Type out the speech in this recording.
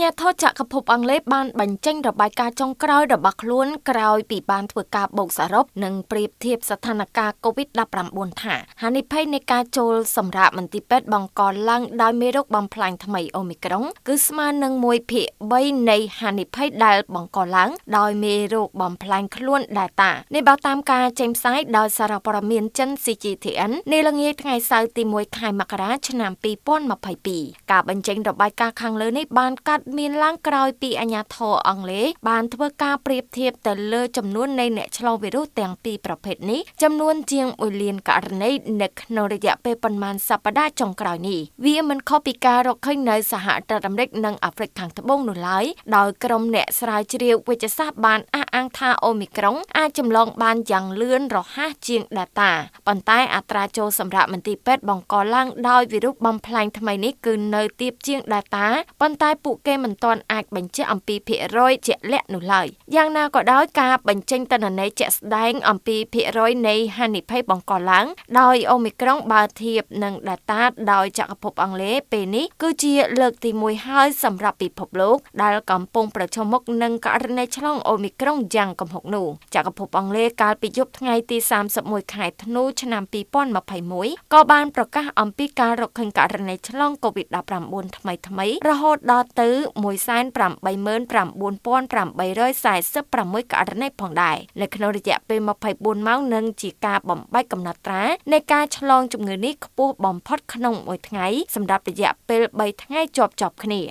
ញ្ញាធរចក្រភពអង់គ្លេសបានបញ្ចេញរបាយការណ៍ចុងក្រោយរបស់ខ្លួនក្រោយពីបានធ្វើការបូកសរុបនិងប្រៀបធៀបស្ថានភាព COVID-19 ថាហានិភ័យនៃការចូលសម្រាប់មន្ទីរពេទ្យបង្កឡើងដោយមេរោគបំផ្លាញថ្មីអូមីក្រុង គឺស្មើនឹង1ភាគ3នៃហានិភ័យដែលបង្កឡើងដោយមេរោគបំផ្លាញខ្លួនដេលតានេះបើតាមការចេញផ្សាយដោយសារព័ត៌មានចិន CGTN នាល្ងាចថ្ងៃសៅរ៍ទី1ខែមករាឆ្នាំ2022ការបញ្ចេញរបាយការណ៍ខាងលើនេះបានកាត់មានឡើងក្រោយពីអាជ្ញាធរអង់គ្លេសបានធ្វើការប្រៀបធៀបទៅលើចំនួននៃអ្នកឆ្លងវីរុសទាំងពីរប្រភេទនេះចំនួនជាង1លានករណីនៅក្នុងរយៈពេលប៉ុន្មានសប្តាហ៍ចុងក្រោយនេះវាមិនខុសពីការរកឃើញនៅសហរដ្ឋអាមេរិកនិងអាហ្វ្រិកខាងត្បូងនោះឡើយដោយក្រុមអ្នកស្រាវជ្រាវវិទ្យាសាស្ត្របានអះអាងថាអូមីក្រុងអាចចម្លងបានយ៉ាងលឿនរហ័សជាង Delta ប៉ុន្តែអត្រាចូលសម្រាប់មន្ទីរពេទ្យបង្កឡើងដោយវីរុសបំផ្លាញថ្មីនេះគឺនៅទាបជាង Delta ប៉ុន្តែពួកគេមិនទាន់អាចបញ្ជាក់អំពីភាគរយជាក់លាក់នោះឡើយយ៉ាងណាក៏ដោយការបញ្ចេញតនន័យជាក់ស្ដែងអំពីភាគរយនៃហានិភ័យបង្កឡើងដោយអូមីក្រុងបើធៀបនឹង data ដោយចក្រភពអង់គ្លេសពេលនេះ គឺជាលើកទី1ហើយសម្រាប់ពិភពលោកដែលកំពុងប្រឈមមុខនឹងករណីឆ្លងអូមីក្រុងយ៉ាងគំហុកនោះចក្រភពអង់គ្លេសកាលពីយប់ថ្ងៃទី31ខែធ្នូឆ្នាំ2021ក៏បានប្រកាសអំពីការរកឃើញករណីឆ្លង COVID-19 ថ្មីថ្មីរហូតដល់ទៅ189,846ករណីផងដែរនៅក្នុងរយៈពេល24ម៉ោងនឹងជាការបំបែកកំណត់ត្រានៃការឆ្លងជំងឺនេះខ្ពស់បំផុតក្នុងមួយថ្ងៃសម្រាប់រយៈពេល3ថ្ងៃជាប់ជាប់គ្នា